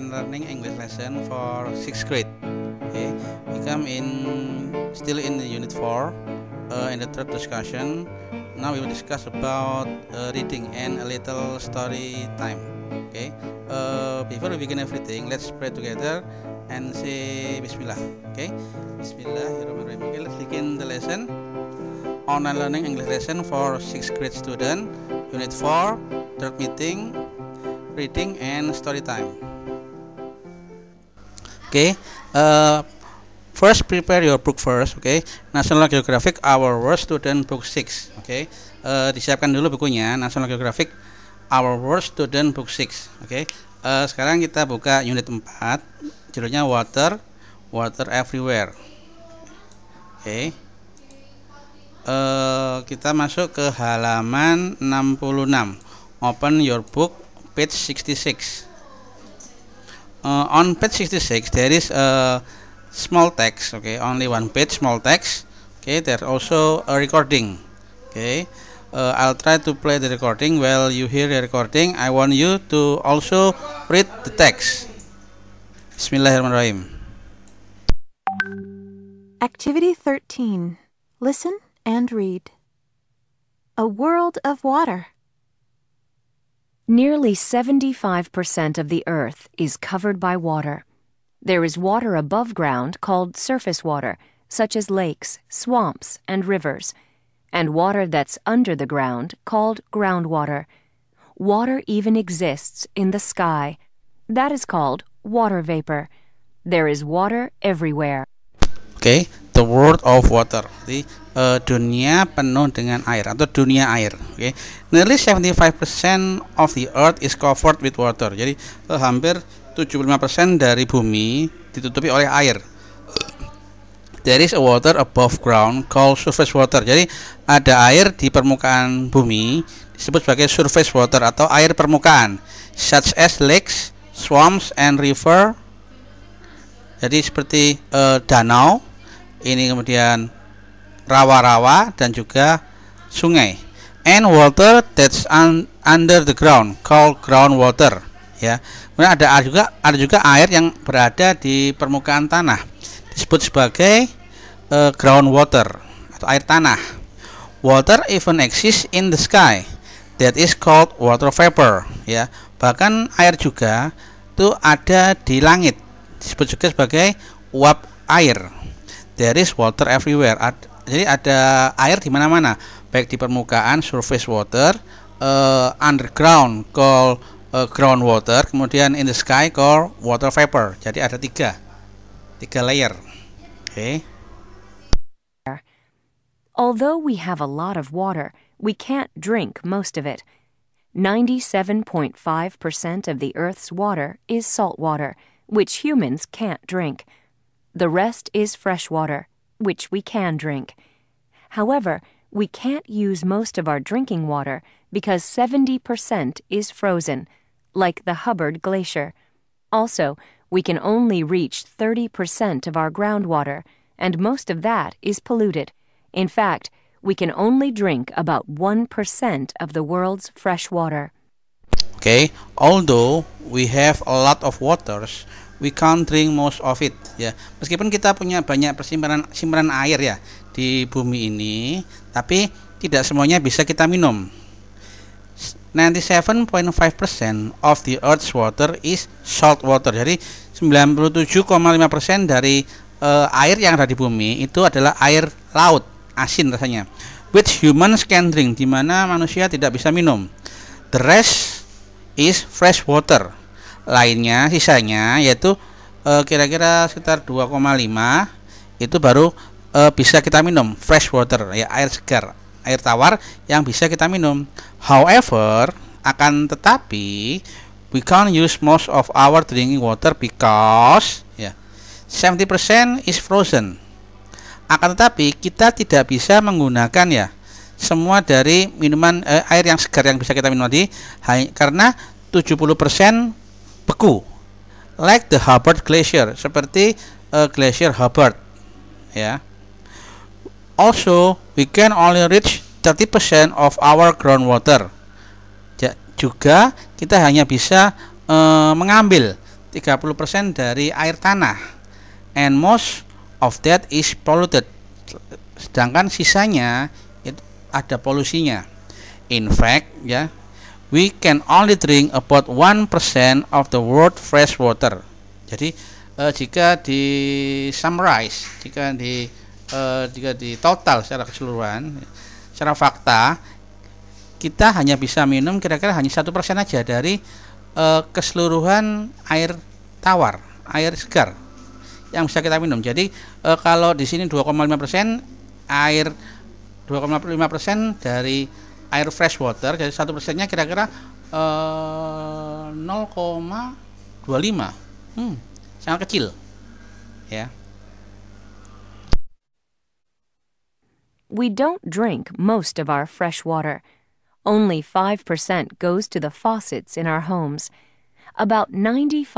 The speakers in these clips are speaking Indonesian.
online learning English lesson for sixth grade. Okay, we come in still in the unit four, uh, in the third discussion. Now we will discuss about uh, reading and a little story time. Okay, uh, before we begin everything, let's pray together and say Bismillah. Okay, Bismillahirrahmanirrahim. Okay, let's begin the lesson. Online learning English lesson for sixth grade student, unit four, third meeting, reading and story time okay uh, first prepare your book first oke okay? National Geographic Our World Student Book 6 oke okay? uh, disiapkan dulu bukunya National Geographic Our World Student Book 6 oke okay? uh, sekarang kita buka unit 4 judulnya Water Water Everywhere oke okay. uh, kita masuk ke halaman 66 open your book page 66 uh, on page 66 there is a small text okay only one page small text okay there's also a recording okay uh, I'll try to play the recording while you hear the recording I want you to also read the text Bismillahirrahmanirrahim Activity 13 Listen and read A world of water Nearly 75% of the Earth is covered by water. There is water above ground called surface water, such as lakes, swamps, and rivers, and water that's under the ground called groundwater. Water even exists in the sky. That is called water vapor. There is water everywhere. Okay, the world of water. The uh, dunia penuh dengan air atau dunia air. Oke, okay. nearly 75% of the earth is covered with water. Jadi uh, hampir 75% dari bumi ditutupi oleh air. There is a water above ground called surface water. Jadi ada air di permukaan bumi disebut sebagai surface water atau air permukaan, such as lakes, swamps and river. Jadi seperti uh, danau, ini kemudian rawa-rawa dan juga sungai. And water that's un under the ground called groundwater. Ya. Kemudian ada juga ada juga air yang berada di permukaan tanah disebut sebagai uh, groundwater atau air tanah. Water even exists in the sky. That is called water vapor. Ya. Bahkan air juga itu ada di langit disebut juga sebagai uap air. There is water everywhere jadi ada air di mana-mana, baik di permukaan surface water, uh, underground called uh, eh, groundwater, kemudian in the sky called water vapor. Jadi ada tiga, tiga layer. Oke. Okay. Although we have a lot of water, we can't drink most of it. 97.5% of the Earth's water is salt water, which humans can't drink. The rest is fresh water. which we can drink. However, we can't use most of our drinking water because 70% is frozen, like the Hubbard Glacier. Also, we can only reach 30% of our groundwater, and most of that is polluted. In fact, we can only drink about 1% of the world's fresh water. Okay, although we have a lot of waters, we can't drink most of it ya meskipun kita punya banyak persimpanan simpanan air ya di bumi ini tapi tidak semuanya bisa kita minum 97.5% of the earth's water is salt water jadi 97,5% dari uh, air yang ada di bumi itu adalah air laut asin rasanya which humans can drink di mana manusia tidak bisa minum the rest is fresh water lainnya sisanya yaitu eh, kira-kira uh, sekitar 2,5 itu baru uh, bisa kita minum fresh water ya air segar air tawar yang bisa kita minum however akan tetapi we can't use most of our drinking water because ya yeah, 70% is frozen akan tetapi kita tidak bisa menggunakan ya semua dari minuman eh, air yang segar yang bisa kita minum tadi karena 70% beku like the Hubbard Glacier seperti uh, Glacier Hubbard ya yeah. also we can only reach 30% of our groundwater ja, juga kita hanya bisa uh, mengambil 30% dari air tanah and most of that is polluted sedangkan sisanya itu ada polusinya in fact ya we can only drink about 1% of the world fresh water. Jadi uh, jika di summarize, jika di uh, jika di total secara keseluruhan, secara fakta kita hanya bisa minum kira-kira hanya satu persen aja dari uh, keseluruhan air tawar, air segar yang bisa kita minum. Jadi uh, kalau di sini 2,5% air 2,5% dari air fresh water jadi satu persennya kira-kira eh, 0,25 hmm, sangat kecil ya We don't drink most of our fresh water. Only 5% goes to the faucets in our homes. About 95%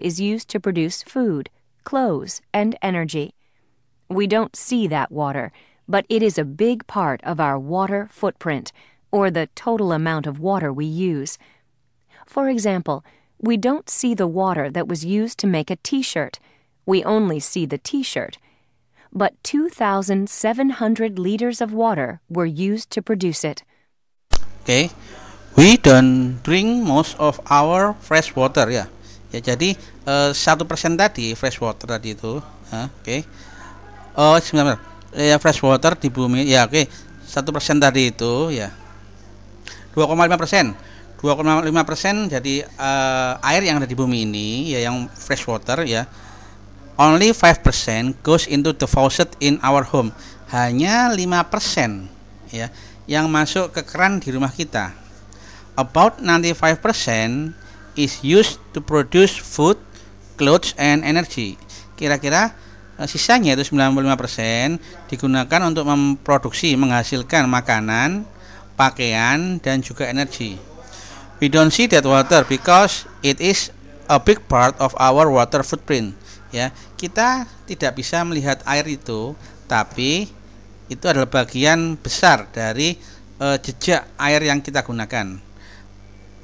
is used to produce food, clothes, and energy. We don't see that water but it is a big part of our water footprint, or the total amount of water we use. For example, we don't see the water that was used to make a t shirt, we only see the t shirt. But 2,700 liters of water were used to produce it. Okay, we don't drink most of our fresh water ya. Yeah. Ya jadi eh, satu uh, persen tadi fresh water tadi itu, oke. okay. Oh, sebentar. ya fresh water di bumi ya oke satu persen tadi itu ya 2,5 persen 2,5 persen jadi uh, air yang ada di bumi ini ya yang fresh water ya only five percent goes into the faucet in our home hanya lima persen ya yang masuk ke keran di rumah kita about 95 persen is used to produce food clothes and energy kira-kira Nah, sisanya itu 95% digunakan untuk memproduksi menghasilkan makanan, pakaian dan juga energi. We don't see that water because it is a big part of our water footprint. Ya, kita tidak bisa melihat air itu, tapi itu adalah bagian besar dari uh, jejak air yang kita gunakan.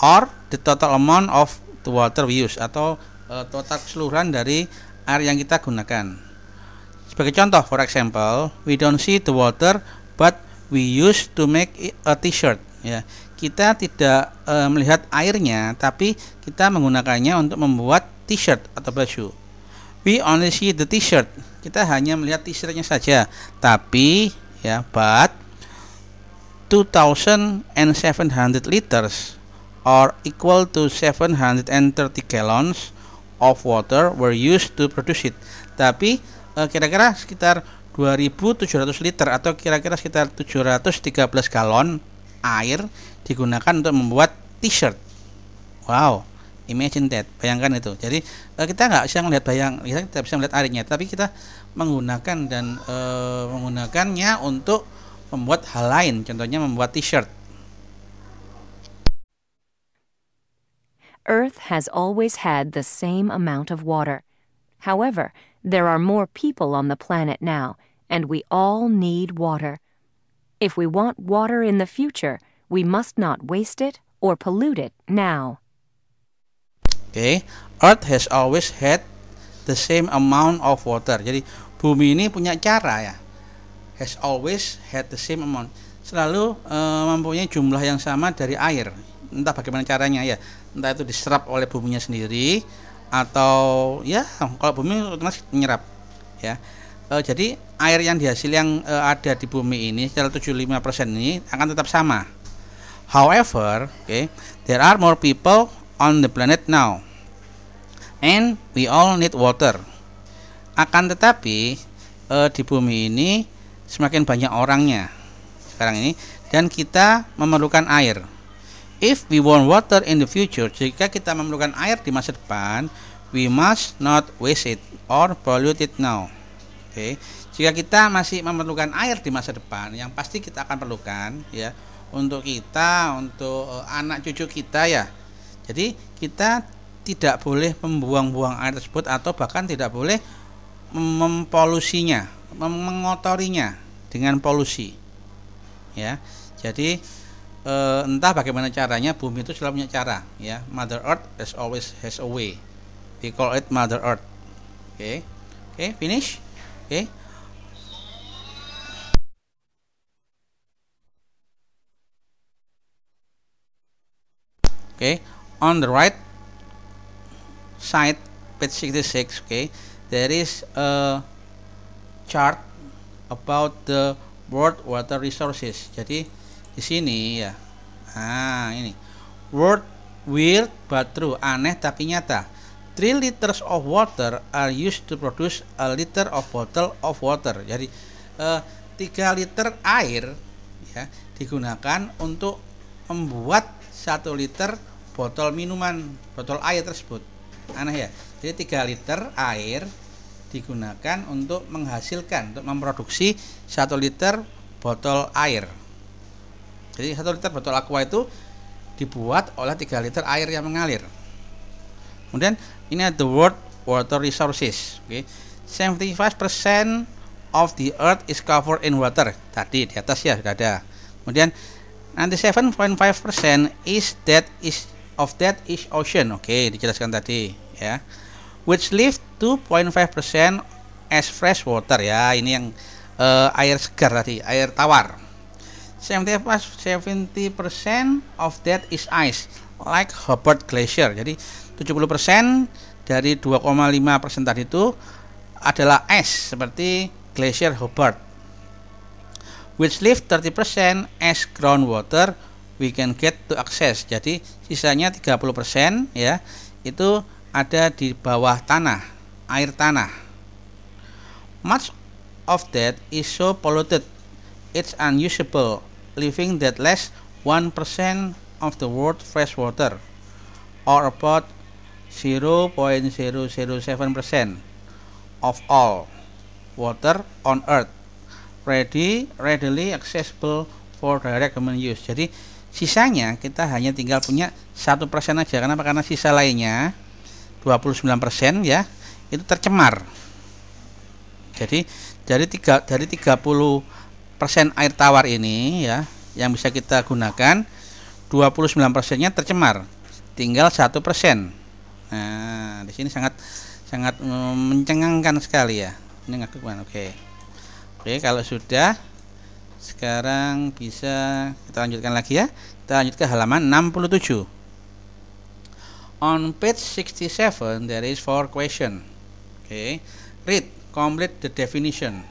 Or the total amount of the water we use atau uh, total keseluruhan dari air yang kita gunakan. Sebagai contoh, for example, we don't see the water but we use to make a t-shirt ya. Kita tidak e, melihat airnya tapi kita menggunakannya untuk membuat t-shirt atau baju. We only see the t-shirt. Kita hanya melihat t-shirtnya saja. Tapi ya but 2700 liters or equal to 730 gallons of water were used to produce it. Tapi Eh, kira-kira sekitar 2.700 liter atau kira-kira sekitar 713 galon air digunakan untuk membuat t-shirt. Wow, imagine that, bayangkan itu. Jadi eh, kita nggak bisa melihat bayang, kita tidak bisa melihat airnya, tapi kita menggunakan dan uh, menggunakannya untuk membuat hal lain, contohnya membuat t-shirt. Earth has always had the same amount of water. However, There are more people on the planet now, and we all need water. If we want water in the future, we must not waste it or pollute it now. Okay, Earth has always had the same amount of water. Jadi bumi ini punya cara ya. Has always had the same amount. Selalu uh, mempunyai jumlah yang sama dari air. Entah bagaimana caranya ya. Entah itu diserap oleh buminya sendiri atau ya kalau bumi otomatis menyerap ya e, jadi air yang dihasil yang e, ada di bumi ini secara 75% ini akan tetap sama however okay there are more people on the planet now and we all need water akan tetapi e, di bumi ini semakin banyak orangnya sekarang ini dan kita memerlukan air If we want water in the future, jika kita memerlukan air di masa depan, we must not waste it or pollute it now. Oke. Okay. Jika kita masih memerlukan air di masa depan, yang pasti kita akan perlukan ya untuk kita, untuk eh, anak cucu kita ya. Jadi kita tidak boleh membuang-buang air tersebut atau bahkan tidak boleh mempolusinya, mengotorinya dengan polusi. Ya. Jadi uh, entah bagaimana caranya bumi itu selalu punya cara ya mother earth has always has a way we call it mother earth oke okay. oke okay, finish oke okay. okay on the right side page 66 okay there is a chart about the world water resources jadi di sini ya ah ini word weird but true aneh tapi nyata 3 liters of water are used to produce a liter of bottle of water jadi eh, 3 liter air ya digunakan untuk membuat satu liter botol minuman botol air tersebut aneh ya jadi 3 liter air digunakan untuk menghasilkan untuk memproduksi satu liter botol air jadi satu liter botol aqua itu dibuat oleh tiga liter air yang mengalir. Kemudian ini ada the world water resources. Oke. Okay. 75% of the earth is covered in water. Tadi di atas ya sudah ada. Kemudian nanti 7.5% is that is of that is ocean. Oke, dijelaskan tadi ya. Which leaves 2.5% as fresh water ya. Ini yang eh, air segar tadi, air tawar. 70% of that is ice like Hobart Glacier jadi 70% dari 2,5% tadi itu adalah es seperti Glacier Hobart which leave 30% as groundwater we can get to access jadi sisanya 30% ya itu ada di bawah tanah air tanah much of that is so polluted it's unusable Living that less 1% of the world fresh water, or about 0.007% of all water on earth ready readily accessible for direct human use. Jadi sisanya kita hanya tinggal punya satu persen aja. Kenapa? Karena sisa lainnya 29% ya itu tercemar. Jadi dari tiga dari 30 persen air tawar ini ya yang bisa kita gunakan 29 persennya tercemar tinggal satu persen nah di sini sangat sangat mencengangkan sekali ya ini ngakuan oke okay. oke okay, kalau sudah sekarang bisa kita lanjutkan lagi ya kita lanjut ke halaman 67 on page 67 there is four question oke read complete the definition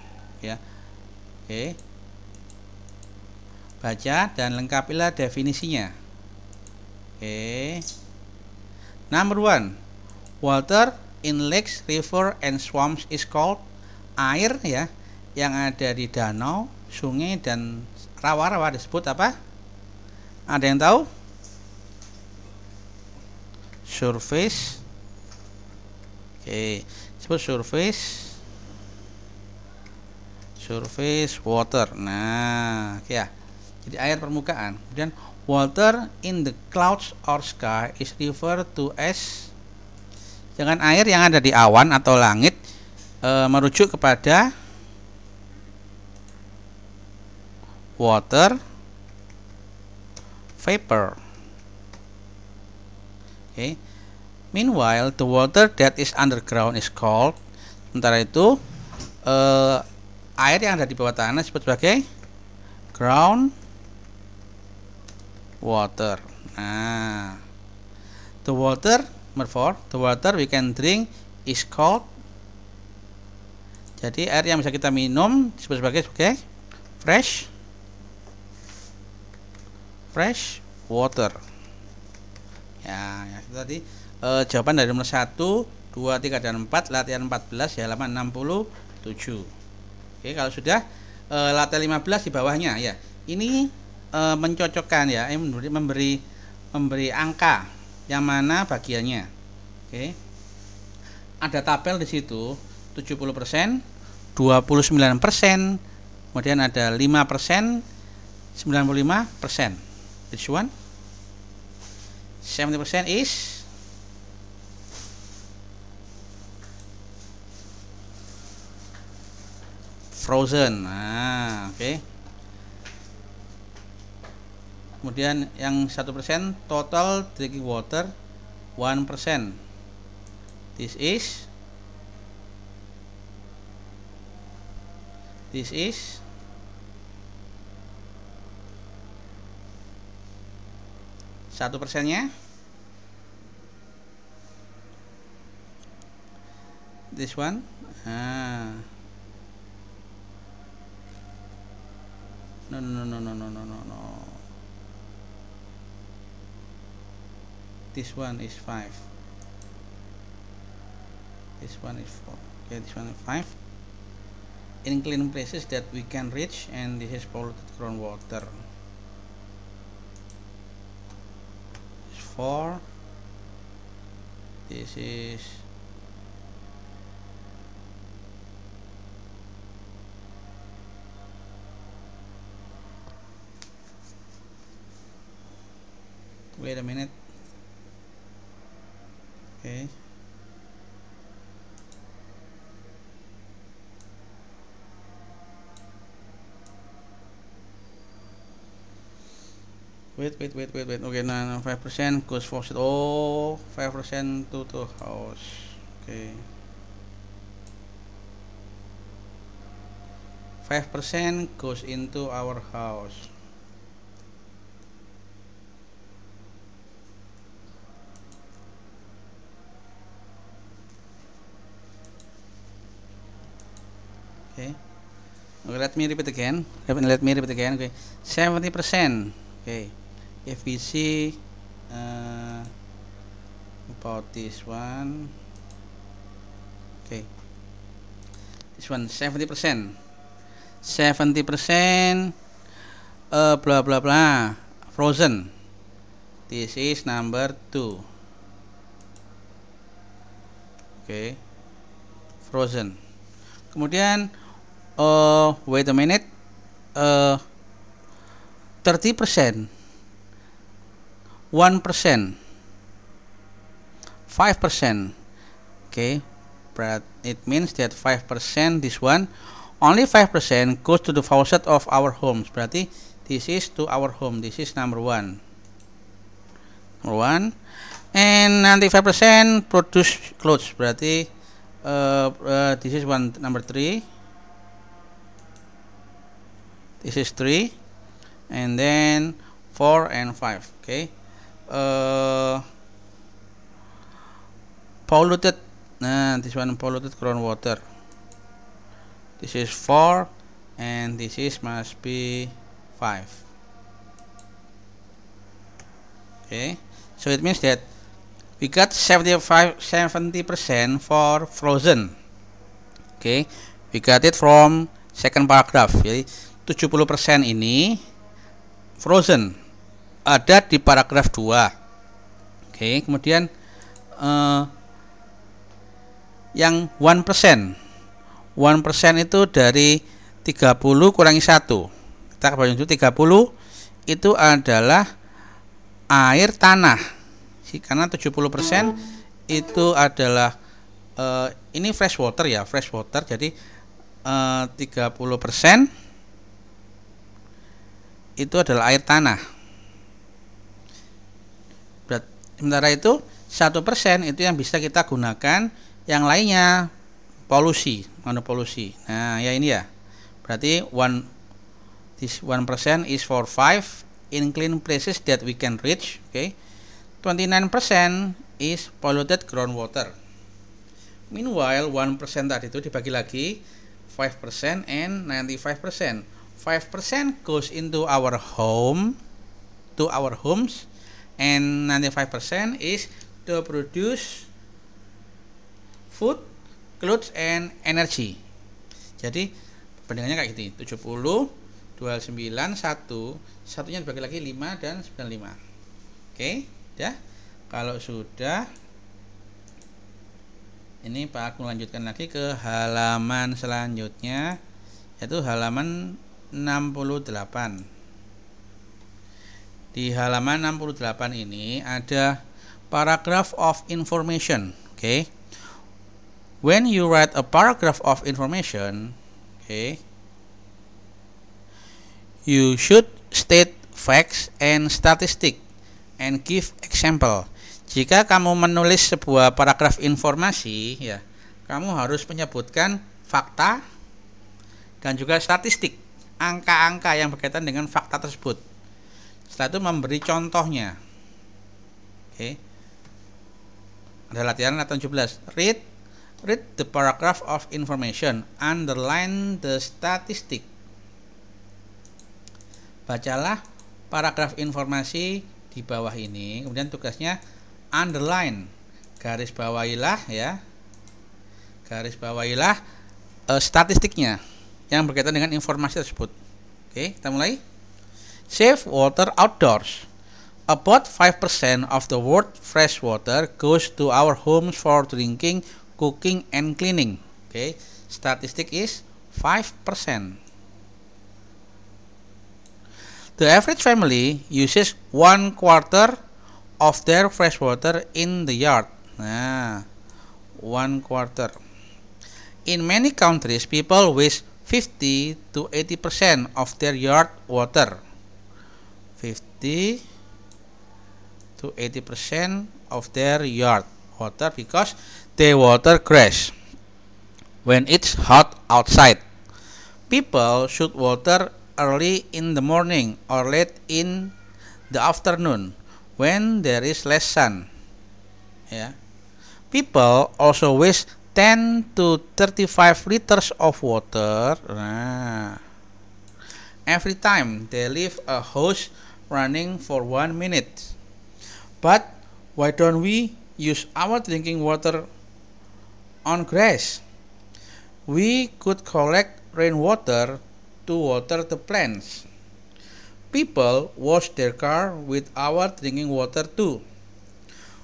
ya oke baca dan lengkapilah definisinya. Oke. Okay. Number one, water in lakes, river, and swamps is called air ya yang ada di danau, sungai dan rawa-rawa disebut apa? Ada yang tahu? Surface. Oke, okay. sebut surface surface water. Nah, ya. okay jadi air permukaan kemudian water in the clouds or sky is referred to as jangan air yang ada di awan atau langit e, merujuk kepada water vapor okay. meanwhile the water that is underground is called sementara itu e, air yang ada di bawah tanah disebut sebagai ground water. Nah, the water, therefore, the water we can drink is called. Jadi air yang bisa kita minum disebut sebagai okay, fresh fresh water. Ya, ya tadi e, jawaban dari nomor satu, dua, tiga dan empat, latihan 14 ya halaman 67. Oke, kalau sudah e, latihan 15 di bawahnya ya. Ini e, mencocokkan ya, ini eh, memberi, memberi memberi angka yang mana bagiannya. Oke. Okay. Ada tabel di situ 70%, 29%, kemudian ada 5%, 95%. this one? 70% is frozen. Nah, oke. Okay kemudian yang satu persen total drinking water 1% this is this is satu persennya this one ah. no no no no no no no no this one is 5 this one is 4 okay this one is 5 clean places that we can reach and this is polluted groundwater 4 this is wait a minute okay. wait wait wait wait wait okay nah, nah five percent goes for it oh percent to to house Oke. okay 5% goes into our house Okay, let me repeat again. Let me repeat again. Okay, seventy percent. Okay, if we see uh, about this one. Okay, this one seventy percent. Seventy percent. Uh, blah blah blah. Frozen. This is number two. Okay, frozen. Kemudian uh, wait a minute uh, 30% 1% 5% okay but it means that 5% this one only 5% goes to the faucet of our homes berarti this is to our home this is number one number one and 95% produce clothes berarti uh, uh, this is one number three this is 3 and then 4 and 5 okay uh, polluted and this one polluted groundwater this is 4 and this is must be 5 okay so it means that we got 75 70 percent for frozen okay we got it from second paragraph okay? 70% ini frozen ada di paragraf 2 oke kemudian uh, yang 1% 1% itu dari 30 kurangi 1 kita kembali itu 30 itu adalah air tanah karena 70% itu adalah uh, ini fresh water ya fresh water jadi eh, uh, 30% itu adalah air tanah. sementara itu satu persen itu yang bisa kita gunakan, yang lainnya polusi, mana polusi. Nah ya ini ya, berarti one this one percent is for five inclined places that we can reach. Okay, 29 percent is polluted groundwater. Meanwhile, 1% tadi itu dibagi lagi 5% and 95%. 5% goes into our home to our homes and 95% is to produce food, clothes and energy. Jadi perbandingannya kayak gitu. 70 29 1 satunya dibagi lagi 5 dan 95. Oke, ya. Kalau sudah ini Pak aku lanjutkan lagi ke halaman selanjutnya yaitu halaman 68 di halaman 68 ini ada paragraph of information okay when you write a paragraph of information okay you should state facts and statistics and give example jika kamu menulis sebuah paragraf informasi ya kamu harus menyebutkan fakta dan juga statistik angka-angka yang berkaitan dengan fakta tersebut. Setelah itu memberi contohnya. Oke. Okay. Ada latihan latihan 17. Read read the paragraph of information, underline the statistic. Bacalah paragraf informasi di bawah ini. Kemudian tugasnya underline, garis bawahilah ya. Garis bawahilah uh, statistiknya yang berkaitan dengan informasi tersebut. Oke, kita mulai. Save water outdoors. About 5% of the world fresh water goes to our homes for drinking, cooking, and cleaning. Oke, statistik is 5%. The average family uses one quarter of their fresh water in the yard. Nah, one quarter. In many countries, people waste 50 to 80% of their yard water 50 to 80% of their yard water because the water crash when it's hot outside people should water early in the morning or late in the afternoon when there is less sun yeah people also waste 10 to 35 liters of water ah. every time they leave a hose running for one minute. But why don't we use our drinking water on grass? We could collect rainwater to water the plants. People wash their car with our drinking water too.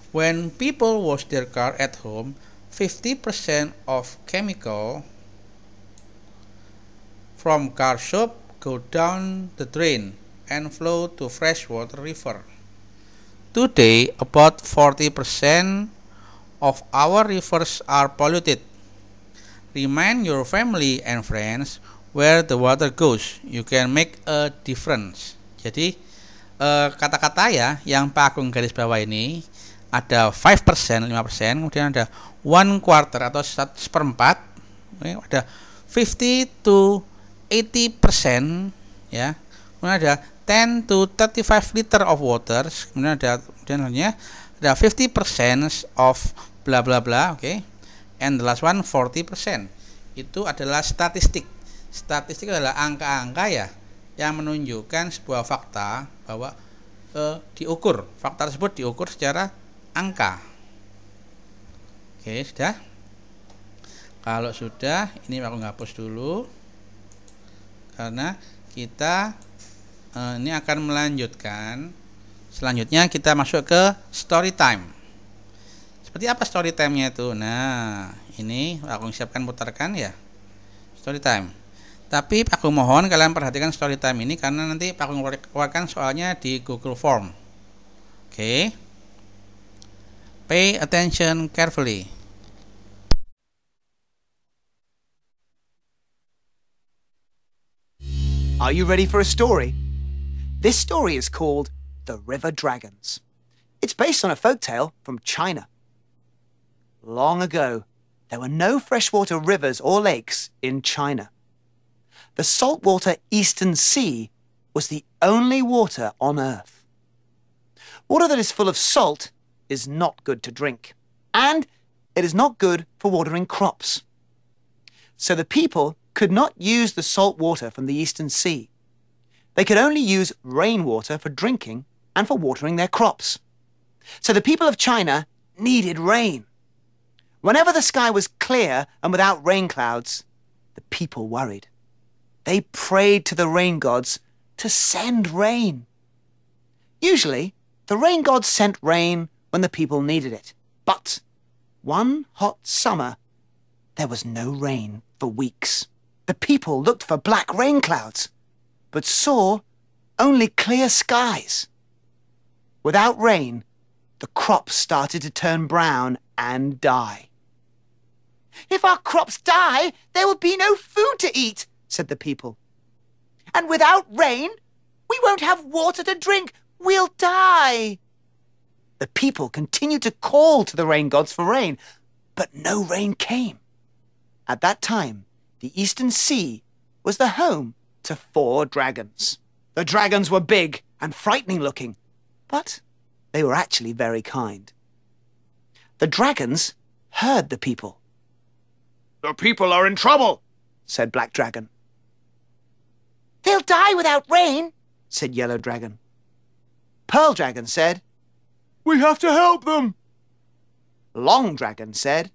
When people wash their car at home, 50% of chemical from car shop go down the drain and flow to freshwater river. Today, about 40% of our rivers are polluted. Remind your family and friends where the water goes. You can make a difference. Jadi, eh, kata-kata uh, ya yang Pak garis bawah ini ada 5%, 5%, kemudian ada one quarter atau satu seperempat ada 50 to 80 persen ya kemudian ada 10 to 35 liter of water kemudian ada kemudian lainnya ada 50 percent of bla bla bla oke okay. and the last one 40 percent, itu adalah statistik statistik adalah angka-angka ya yang menunjukkan sebuah fakta bahwa eh, diukur fakta tersebut diukur secara angka Oke, sudah. Kalau sudah, ini aku hapus dulu. Karena kita eh, ini akan melanjutkan. Selanjutnya kita masuk ke story time. Seperti apa story time-nya itu? Nah, ini aku siapkan putarkan ya. Story time. Tapi aku mohon kalian perhatikan story time ini karena nanti aku keluarkan soalnya di Google Form. Oke. Okay. Pay attention carefully. Are you ready for a story? This story is called The River Dragons. It's based on a folk tale from China. Long ago, there were no freshwater rivers or lakes in China. The saltwater Eastern Sea was the only water on Earth. Water that is full of salt is not good to drink, and it is not good for watering crops. So the people could not use the salt water from the Eastern Sea. They could only use rainwater for drinking and for watering their crops. So the people of China needed rain. Whenever the sky was clear and without rain clouds, the people worried. They prayed to the rain gods to send rain. Usually, the rain gods sent rain when the people needed it. But one hot summer, there was no rain for weeks the people looked for black rain clouds, but saw only clear skies. Without rain, the crops started to turn brown and die. If our crops die, there will be no food to eat, said the people. And without rain, we won't have water to drink. We'll die. The people continued to call to the rain gods for rain, but no rain came. At that time, the Eastern Sea was the home to four dragons. The dragons were big and frightening looking, but they were actually very kind. The dragons heard the people. The people are in trouble, said Black Dragon. They'll die without rain, said Yellow Dragon. Pearl Dragon said, We have to help them. Long Dragon said,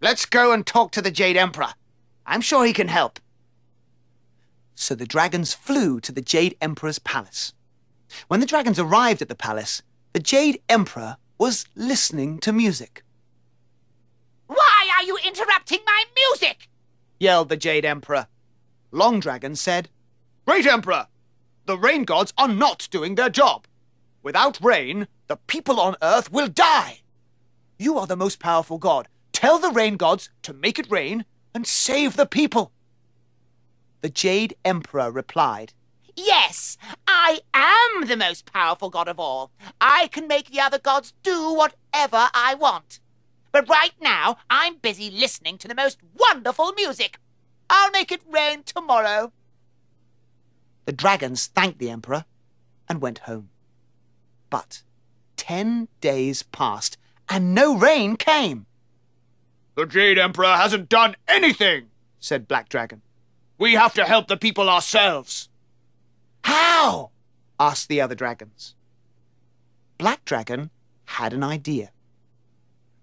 Let's go and talk to the Jade Emperor. I'm sure he can help. So the dragons flew to the Jade Emperor's palace. When the dragons arrived at the palace, the Jade Emperor was listening to music. Why are you interrupting my music? yelled the Jade Emperor. Long Dragon said, Great Emperor, the rain gods are not doing their job. Without rain, the people on Earth will die. You are the most powerful god. Tell the rain gods to make it rain and save the people. The Jade Emperor replied, Yes, I am the most powerful god of all. I can make the other gods do whatever I want. But right now, I'm busy listening to the most wonderful music. I'll make it rain tomorrow. The dragons thanked the emperor and went home. But ten days passed and no rain came. The Jade Emperor hasn't done anything, said Black Dragon. We have to help the people ourselves. How? asked the other dragons. Black Dragon had an idea.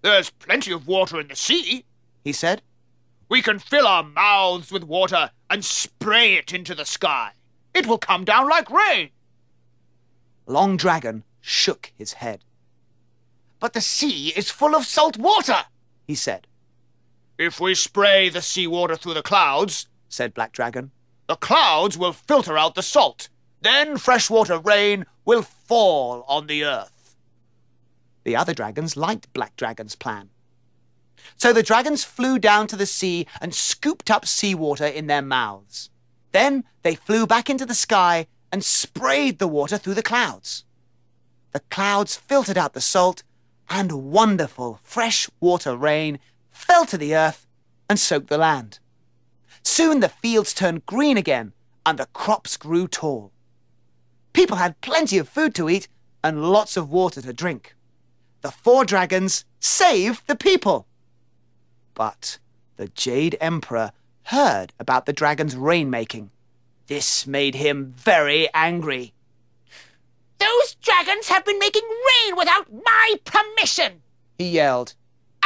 There's plenty of water in the sea, he said. We can fill our mouths with water and spray it into the sky. It will come down like rain. Long Dragon shook his head. But the sea is full of salt water, he said. If we spray the seawater through the clouds, said Black Dragon, the clouds will filter out the salt. Then freshwater rain will fall on the earth. The other dragons liked Black Dragon's plan. So the dragons flew down to the sea and scooped up seawater in their mouths. Then they flew back into the sky and sprayed the water through the clouds. The clouds filtered out the salt, and wonderful fresh water rain fell to the earth and soaked the land. Soon the fields turned green again and the crops grew tall. People had plenty of food to eat and lots of water to drink. The four dragons saved the people. But the Jade Emperor heard about the dragon's rain-making. This made him very angry. Those dragons have been making rain without my permission, he yelled.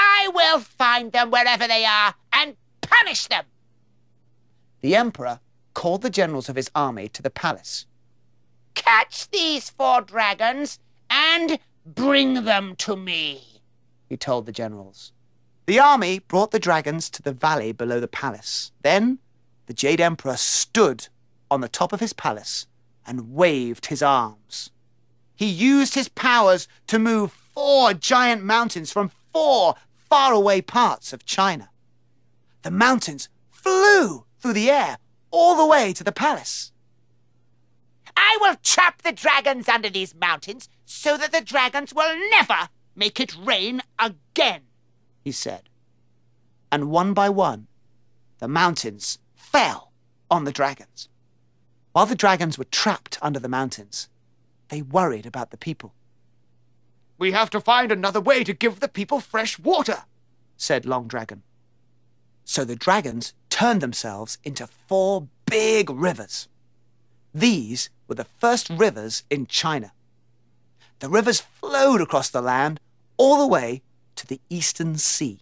I will find them wherever they are and punish them. The emperor called the generals of his army to the palace. Catch these four dragons and bring them to me, he told the generals. The army brought the dragons to the valley below the palace. Then the Jade Emperor stood on the top of his palace and waved his arms. He used his powers to move four giant mountains from four faraway parts of China. The mountains flew through the air all the way to the palace. I will trap the dragons under these mountains so that the dragons will never make it rain again, he said. And one by one, the mountains fell on the dragons. While the dragons were trapped under the mountains, they worried about the people. We have to find another way to give the people fresh water, said Long Dragon. So the dragons turned themselves into four big rivers. These were the first rivers in China. The rivers flowed across the land all the way to the Eastern Sea.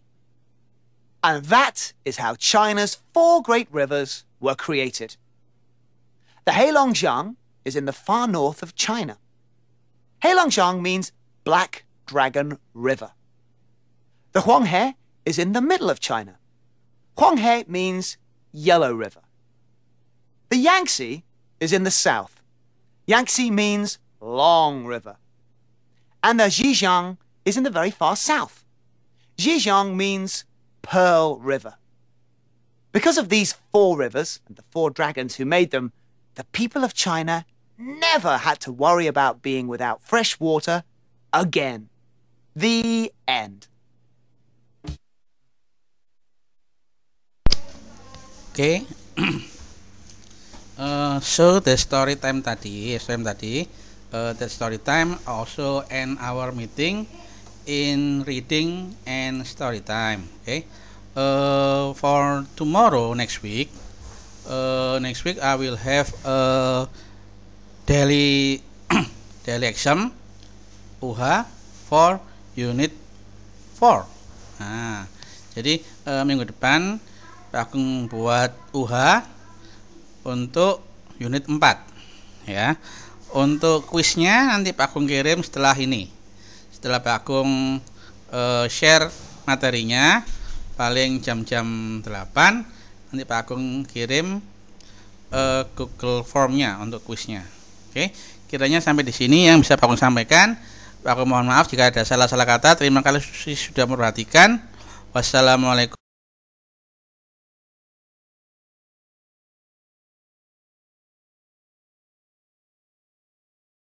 And that is how China's four great rivers were created. The Heilongjiang is in the far north of China. Heilongjiang means Black Dragon River. The Huanghe is in the middle of China. Huanghe means Yellow River. The Yangtze is in the south. Yangtze means Long River. And the Zhejiang is in the very far south. Zhejiang means Pearl River. Because of these four rivers and the four dragons who made them, the people of China never had to worry about being without fresh water again. The end. Oke. Okay. uh, so the story time tadi, tadi, uh, the story time also end our meeting in reading and story time. Okay. Uh, for tomorrow next week, uh, next week I will have a daily daily exam UH for unit 4 nah jadi e, minggu depan aku buat UH untuk unit 4 ya untuk kuisnya nanti Pak Kung kirim setelah ini setelah Pak Kung e, eh, share materinya paling jam-jam 8 nanti Pak Kung kirim e, Google Formnya untuk kuisnya. Oke, kiranya sampai di sini yang bisa Pak Kung sampaikan. Aku mohon maaf jika ada salah-salah kata. Terima kasih sudah memperhatikan. Wassalamualaikum.